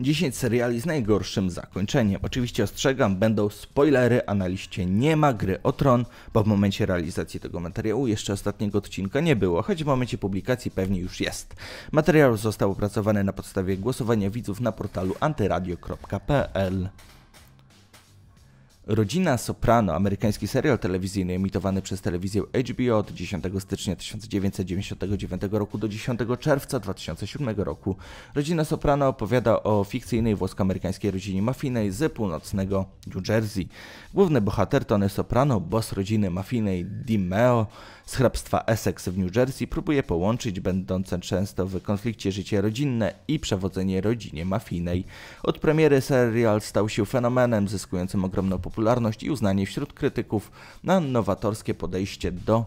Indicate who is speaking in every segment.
Speaker 1: 10 seriali z najgorszym zakończeniem. Oczywiście ostrzegam, będą spoilery, a na liście nie ma gry o tron, bo w momencie realizacji tego materiału jeszcze ostatniego odcinka nie było, choć w momencie publikacji pewnie już jest. Materiał został opracowany na podstawie głosowania widzów na portalu antyradio.pl. Rodzina Soprano, amerykański serial telewizyjny emitowany przez telewizję HBO od 10 stycznia 1999 roku do 10 czerwca 2007 roku. Rodzina Soprano opowiada o fikcyjnej włosko-amerykańskiej rodzinie mafijnej z północnego New Jersey. Główny bohater Tony Soprano, boss rodziny mafijnej Di Meo, z hrabstwa Essex w New Jersey próbuje połączyć będące często w konflikcie życie rodzinne i przewodzenie rodzinie mafijnej. Od premiery serial stał się fenomenem zyskującym ogromną popularność i uznanie wśród krytyków na nowatorskie podejście do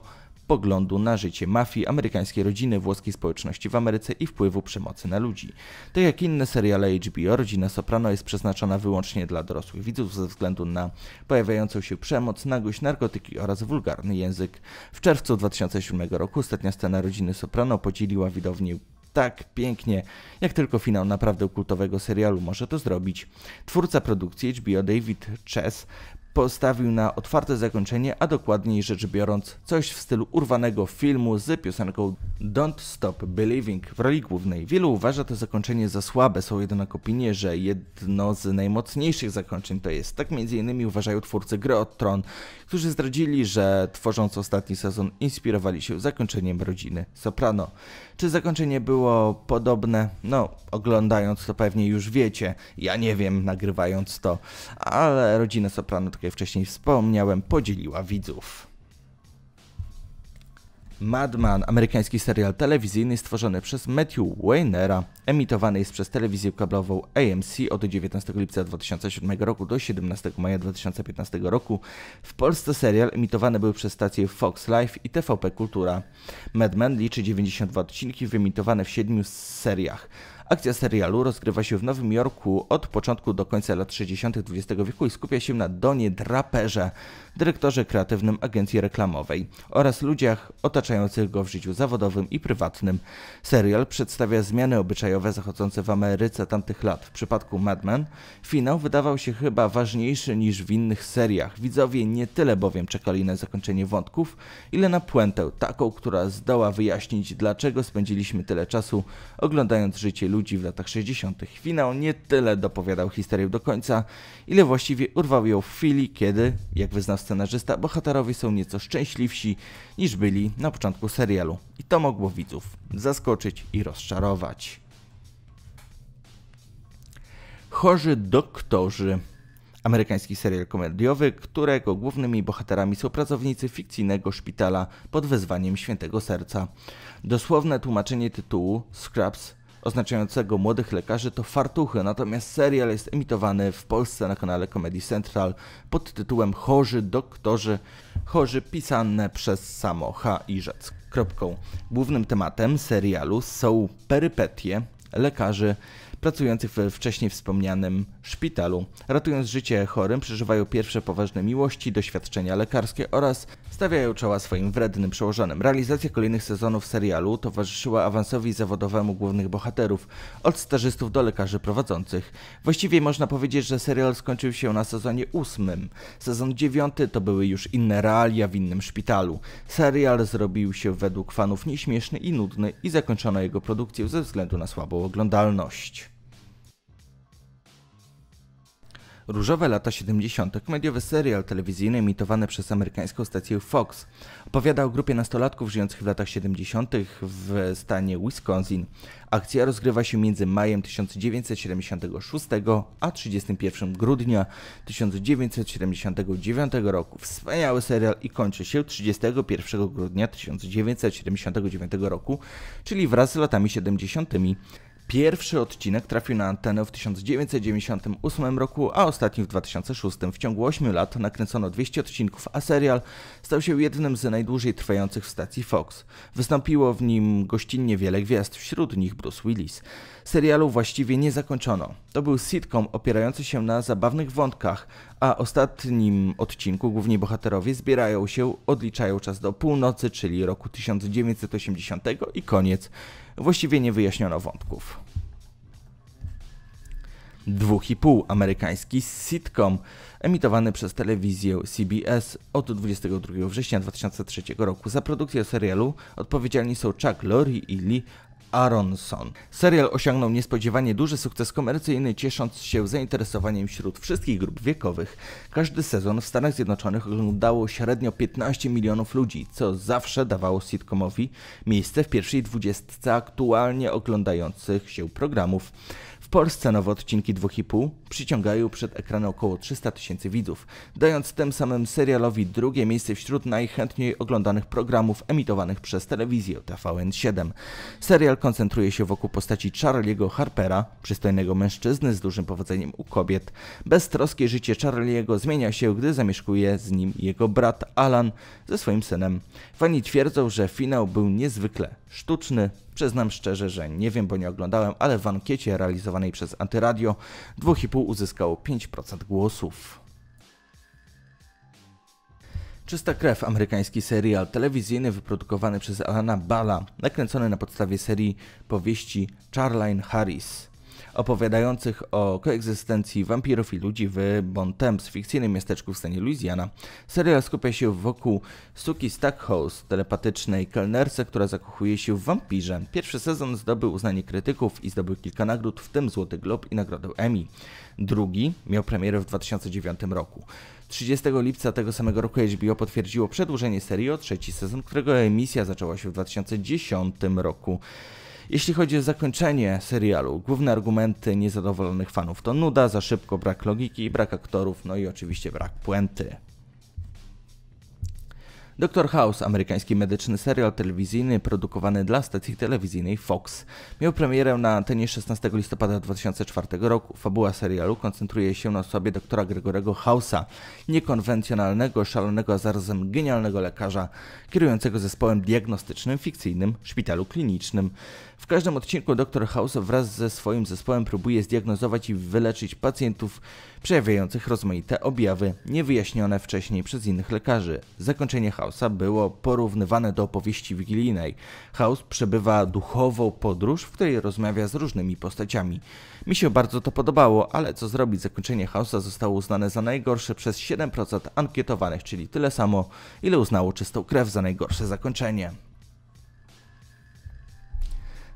Speaker 1: poglądu na życie mafii, amerykańskiej rodziny, włoskiej społeczności w Ameryce i wpływu przemocy na ludzi. Tak jak inne seriale HBO, Rodzina Soprano jest przeznaczona wyłącznie dla dorosłych widzów ze względu na pojawiającą się przemoc, nagość, narkotyki oraz wulgarny język. W czerwcu 2007 roku ostatnia scena Rodziny Soprano podzieliła widownię tak pięknie, jak tylko finał naprawdę kultowego serialu może to zrobić. Twórca produkcji HBO David Chess postawił na otwarte zakończenie, a dokładniej rzecz biorąc coś w stylu urwanego filmu z piosenką Don't Stop Believing w roli głównej. Wielu uważa to zakończenie za słabe, są jednak opinie, że jedno z najmocniejszych zakończeń to jest. Tak m.in. uważają twórcy Gry o Tron, którzy zdradzili, że tworząc ostatni sezon inspirowali się zakończeniem rodziny Soprano. Czy zakończenie było podobne? No, oglądając to pewnie już wiecie. Ja nie wiem, nagrywając to, ale rodzina Soprano tak troszkę wcześniej wspomniałem, podzieliła widzów. Madman, amerykański serial telewizyjny stworzony przez Matthew Weinera. emitowany jest przez telewizję kablową AMC od 19 lipca 2007 roku do 17 maja 2015 roku. W Polsce serial emitowany był przez stacje Fox Life i TVP Kultura. Madman liczy 92 odcinki wyemitowane w 7 seriach. Akcja serialu rozgrywa się w Nowym Jorku od początku do końca lat 60. XX wieku i skupia się na Donie Draperze, dyrektorze kreatywnym agencji reklamowej oraz ludziach otaczających go w życiu zawodowym i prywatnym. Serial przedstawia zmiany obyczajowe zachodzące w Ameryce tamtych lat. W przypadku Mad Men finał wydawał się chyba ważniejszy niż w innych seriach. Widzowie nie tyle bowiem czekali na zakończenie wątków, ile na puentę, taką, która zdoła wyjaśnić, dlaczego spędziliśmy tyle czasu oglądając życie ludzi ludzi w latach 60. Finał nie tyle dopowiadał historię do końca, ile właściwie urwał ją w chwili, kiedy, jak wyznał scenarzysta, bohaterowie są nieco szczęśliwsi niż byli na początku serialu. I to mogło widzów zaskoczyć i rozczarować. Chorzy doktorzy amerykański serial komediowy, którego głównymi bohaterami są pracownicy fikcyjnego szpitala pod wezwaniem Świętego Serca. Dosłowne tłumaczenie tytułu Scraps oznaczającego młodych lekarzy to fartuchy, natomiast serial jest emitowany w Polsce na kanale Comedy Central pod tytułem Chorzy Doktorzy, chorzy pisane przez samo H. Irzec. Kropką. Głównym tematem serialu są perypetie lekarzy pracujących w wcześniej wspomnianym szpitalu. Ratując życie chorym, przeżywają pierwsze poważne miłości, doświadczenia lekarskie oraz stawiają czoła swoim wrednym przełożonym. Realizacja kolejnych sezonów serialu towarzyszyła awansowi zawodowemu głównych bohaterów, od stażystów do lekarzy prowadzących. Właściwie można powiedzieć, że serial skończył się na sezonie ósmym. Sezon dziewiąty to były już inne realia w innym szpitalu. Serial zrobił się według fanów nieśmieszny i nudny i zakończono jego produkcję ze względu na słabą oglądalność. Różowe lata 70. mediowy serial telewizyjny emitowany przez amerykańską stację Fox. Opowiada o grupie nastolatków żyjących w latach 70. w stanie Wisconsin. Akcja rozgrywa się między majem 1976 a 31 grudnia 1979 roku. Wspaniały serial i kończy się 31 grudnia 1979 roku, czyli wraz z latami 70. Pierwszy odcinek trafił na antenę w 1998 roku, a ostatni w 2006. W ciągu 8 lat nakręcono 200 odcinków, a serial stał się jednym z najdłużej trwających w stacji Fox. Wystąpiło w nim gościnnie wiele gwiazd, wśród nich Bruce Willis. Serialu właściwie nie zakończono. To był sitcom opierający się na zabawnych wątkach, a ostatnim odcinku główni bohaterowie zbierają się, odliczają czas do północy, czyli roku 1980 i koniec właściwie nie wyjaśniono wątków. 2,5 amerykański sitcom emitowany przez telewizję CBS od 22 września 2003 roku. Za produkcję serialu odpowiedzialni są Chuck Lorre i Lee Aronson. Serial osiągnął niespodziewanie duży sukces komercyjny, ciesząc się zainteresowaniem wśród wszystkich grup wiekowych. Każdy sezon w Stanach Zjednoczonych oglądało średnio 15 milionów ludzi, co zawsze dawało sitcomowi miejsce w pierwszej dwudziestce aktualnie oglądających się programów. Polsce nowe odcinki 2,5 przyciągają przed ekranem około 300 tysięcy widzów, dając tym samym serialowi drugie miejsce wśród najchętniej oglądanych programów emitowanych przez telewizję TVN7. Serial koncentruje się wokół postaci Charlie'ego Harpera, przystojnego mężczyzny z dużym powodzeniem u kobiet. Beztroskie życie Charlie'ego zmienia się, gdy zamieszkuje z nim jego brat Alan ze swoim synem. Fani twierdzą, że finał był niezwykle sztuczny, Przyznam szczerze, że nie wiem, bo nie oglądałem, ale w ankiecie realizowanej przez Antyradio 2,5 uzyskało 5% głosów. Czysta krew, amerykański serial telewizyjny wyprodukowany przez Alana Bala, nakręcony na podstawie serii powieści Charline Harris opowiadających o koegzystencji wampirów i ludzi w Bon Temps, fikcyjnym miasteczku w stanie Louisiana. Serial skupia się wokół Suki Stackhouse, telepatycznej kelnerce, która zakochuje się w wampirze. Pierwszy sezon zdobył uznanie krytyków i zdobył kilka nagród, w tym Złoty Glob i Nagrodę Emmy. Drugi miał premierę w 2009 roku. 30 lipca tego samego roku HBO potwierdziło przedłużenie serii o trzeci sezon, którego emisja zaczęła się w 2010 roku. Jeśli chodzi o zakończenie serialu, główne argumenty niezadowolonych fanów to nuda, za szybko, brak logiki, brak aktorów, no i oczywiście brak puenty. Dr House, amerykański medyczny serial telewizyjny produkowany dla stacji telewizyjnej Fox, miał premierę na antenie 16 listopada 2004 roku. Fabuła serialu koncentruje się na osobie doktora Gregorego House'a, niekonwencjonalnego, szalonego, a zarazem genialnego lekarza, kierującego zespołem diagnostycznym w fikcyjnym szpitalu klinicznym. W każdym odcinku dr House wraz ze swoim zespołem próbuje zdiagnozować i wyleczyć pacjentów przejawiających rozmaite objawy niewyjaśnione wcześniej przez innych lekarzy. Zakończenie House Hausa było porównywane do opowieści wigilijnej. House przebywa duchową podróż, w której rozmawia z różnymi postaciami. Mi się bardzo to podobało, ale co zrobić, zakończenie Hausa zostało uznane za najgorsze przez 7% ankietowanych, czyli tyle samo, ile uznało czystą krew za najgorsze zakończenie.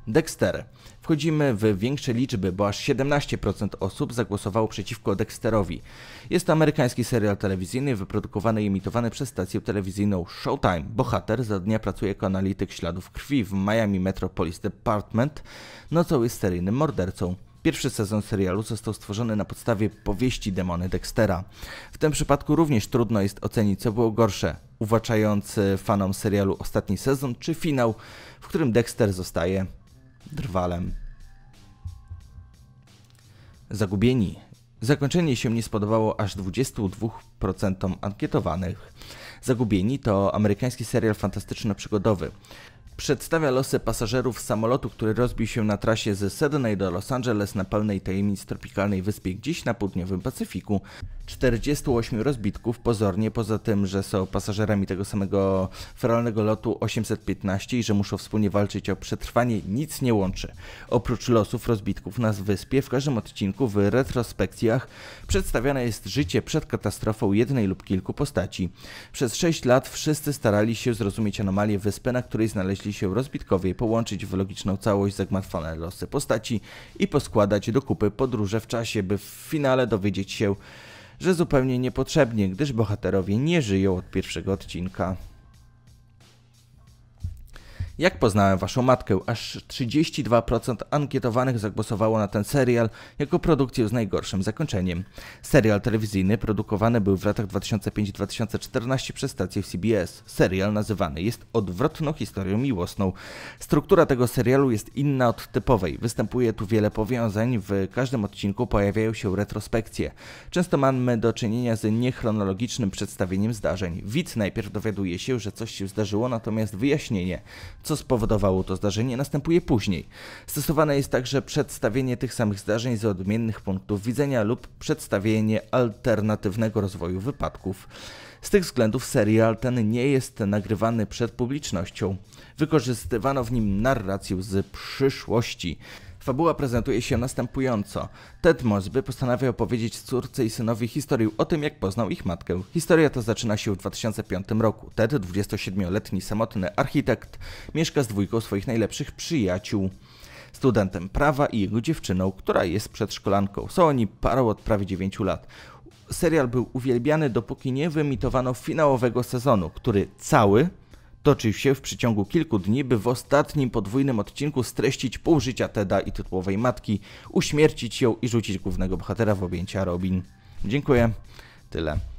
Speaker 1: Dexter. Wchodzimy w większe liczby, bo aż 17% osób zagłosowało przeciwko Dexterowi. Jest to amerykański serial telewizyjny wyprodukowany i emitowany przez stację telewizyjną Showtime. Bohater za dnia pracuje jako analityk śladów krwi w Miami Metropolis Department, nocą jest seryjnym mordercą. Pierwszy sezon serialu został stworzony na podstawie powieści Demony Dextera. W tym przypadku również trudno jest ocenić, co było gorsze: uwaczając fanom serialu ostatni sezon, czy finał, w którym Dexter zostaje drwalem. Zagubieni. Zakończenie się nie spodobało aż 22% ankietowanych. Zagubieni to amerykański serial fantastyczno-przygodowy przedstawia losy pasażerów samolotu, który rozbił się na trasie ze Sydney do Los Angeles na pełnej tajemnic tropikalnej wyspie gdzieś na południowym Pacyfiku. 48 rozbitków pozornie, poza tym, że są pasażerami tego samego feralnego lotu 815 i że muszą wspólnie walczyć o przetrwanie, nic nie łączy. Oprócz losów rozbitków na wyspie, w każdym odcinku w retrospekcjach przedstawiane jest życie przed katastrofą jednej lub kilku postaci. Przez 6 lat wszyscy starali się zrozumieć anomalię wyspy, na której znaleźli jeśli się rozbitkowie połączyć w logiczną całość zagmatwane losy postaci i poskładać do kupy podróże w czasie, by w finale dowiedzieć się, że zupełnie niepotrzebnie, gdyż bohaterowie nie żyją od pierwszego odcinka. Jak poznałem waszą matkę? Aż 32% ankietowanych zagłosowało na ten serial jako produkcję z najgorszym zakończeniem. Serial telewizyjny produkowany był w latach 2005-2014 przez stację CBS. Serial nazywany jest odwrotną historią miłosną. Struktura tego serialu jest inna od typowej. Występuje tu wiele powiązań. W każdym odcinku pojawiają się retrospekcje. Często mamy do czynienia z niechronologicznym przedstawieniem zdarzeń. Widz najpierw dowiaduje się, że coś się zdarzyło, natomiast wyjaśnienie co spowodowało to zdarzenie, następuje później. Stosowane jest także przedstawienie tych samych zdarzeń z odmiennych punktów widzenia lub przedstawienie alternatywnego rozwoju wypadków. Z tych względów serial ten nie jest nagrywany przed publicznością. Wykorzystywano w nim narrację z przyszłości. Fabuła prezentuje się następująco. Ted Mosby postanawia opowiedzieć córce i synowi historię o tym, jak poznał ich matkę. Historia ta zaczyna się w 2005 roku. Ted, 27-letni samotny architekt, mieszka z dwójką swoich najlepszych przyjaciół studentem prawa i jego dziewczyną, która jest przedszkolanką. Są oni parą od prawie 9 lat. Serial był uwielbiany, dopóki nie wyemitowano finałowego sezonu, który cały toczył się w przeciągu kilku dni, by w ostatnim podwójnym odcinku streścić pół życia Teda i tytułowej matki, uśmiercić ją i rzucić głównego bohatera w objęcia Robin. Dziękuję. Tyle.